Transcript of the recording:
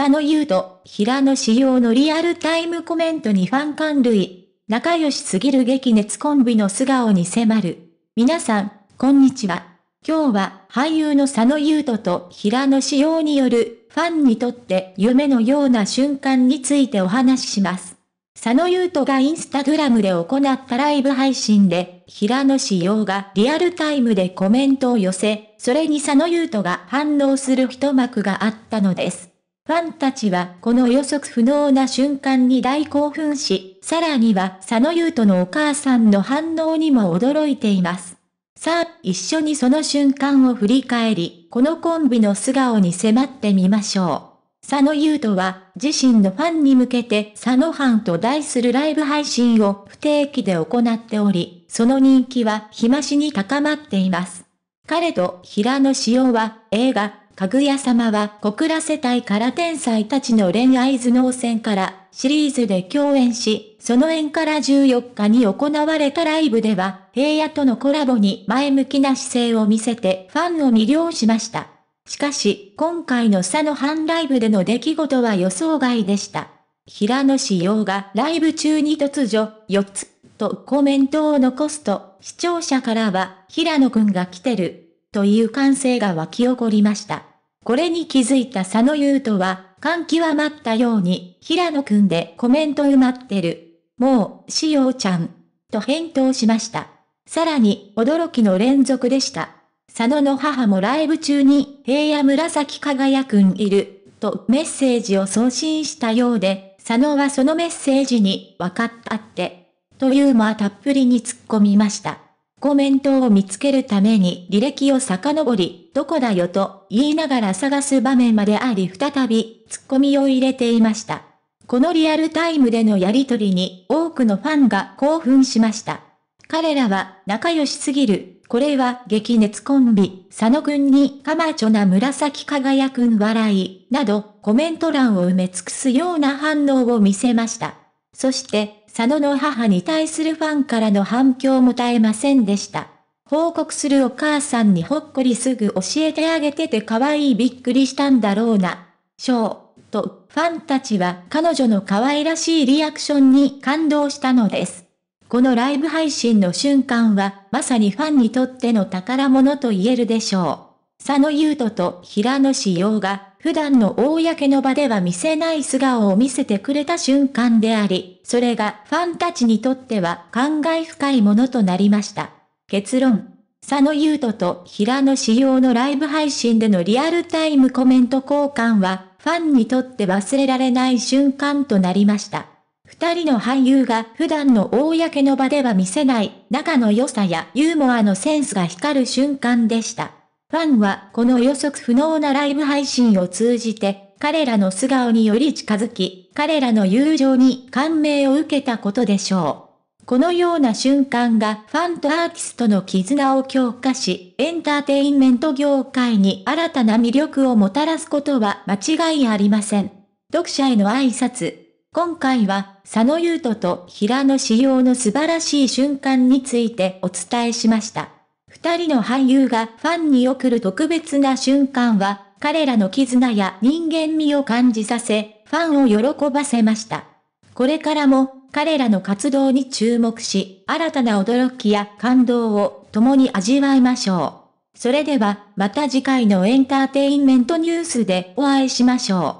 佐野優と平野志耀のリアルタイムコメントにファン感類。仲良しすぎる激熱コンビの素顔に迫る。皆さん、こんにちは。今日は俳優の佐野優斗と平野志耀によるファンにとって夢のような瞬間についてお話しします。佐野優斗がインスタグラムで行ったライブ配信で平野志耀がリアルタイムでコメントを寄せ、それに佐野優斗が反応する一幕があったのです。ファンたちはこの予測不能な瞬間に大興奮し、さらには佐野優斗のお母さんの反応にも驚いています。さあ、一緒にその瞬間を振り返り、このコンビの素顔に迫ってみましょう。佐野優斗は、自身のファンに向けて佐野藩と題するライブ配信を不定期で行っており、その人気は日増しに高まっています。彼と平野紫耀は映画かぐや様は小倉世帯から天才たちの恋愛頭脳戦からシリーズで共演し、その縁から14日に行われたライブでは、平野とのコラボに前向きな姿勢を見せてファンを魅了しました。しかし、今回の佐野半ライブでの出来事は予想外でした。平野志陽がライブ中に突如、4つ、とコメントを残すと、視聴者からは、平野くんが来てる、という歓声が湧き起こりました。これに気づいた佐野優斗は、感極まったように、平野くんでコメント埋まってる。もう、しようちゃん。と返答しました。さらに、驚きの連続でした。佐野の母もライブ中に、平野紫輝くんいる、とメッセージを送信したようで、佐野はそのメッセージに、わかったって、というまたっぷりに突っ込みました。コメントを見つけるために履歴を遡り、どこだよと言いながら探す場面まであり再び、ツッコミを入れていました。このリアルタイムでのやりとりに多くのファンが興奮しました。彼らは仲良しすぎる。これは激熱コンビ、佐野くんにカマチョな紫輝くん笑い、などコメント欄を埋め尽くすような反応を見せました。そして、佐野の母に対するファンからの反響も絶えませんでした。報告するお母さんにほっこりすぐ教えてあげてて可愛いびっくりしたんだろうな。ショー、と、ファンたちは彼女の可愛らしいリアクションに感動したのです。このライブ配信の瞬間は、まさにファンにとっての宝物と言えるでしょう。佐野優斗と平野志陽が普段の公の場では見せない素顔を見せてくれた瞬間であり、それがファンたちにとっては感慨深いものとなりました。結論。佐野優斗と平野仕様のライブ配信でのリアルタイムコメント交換は、ファンにとって忘れられない瞬間となりました。二人の俳優が普段の公の場では見せない、仲の良さやユーモアのセンスが光る瞬間でした。ファンはこの予測不能なライブ配信を通じて、彼らの素顔により近づき、彼らの友情に感銘を受けたことでしょう。このような瞬間がファンとアーティストの絆を強化し、エンターテインメント業界に新たな魅力をもたらすことは間違いありません。読者への挨拶。今回は、佐野優斗と平野志陽の素晴らしい瞬間についてお伝えしました。二人の俳優がファンに送る特別な瞬間は、彼らの絆や人間味を感じさせ、ファンを喜ばせました。これからも、彼らの活動に注目し、新たな驚きや感動を共に味わいましょう。それでは、また次回のエンターテインメントニュースでお会いしましょう。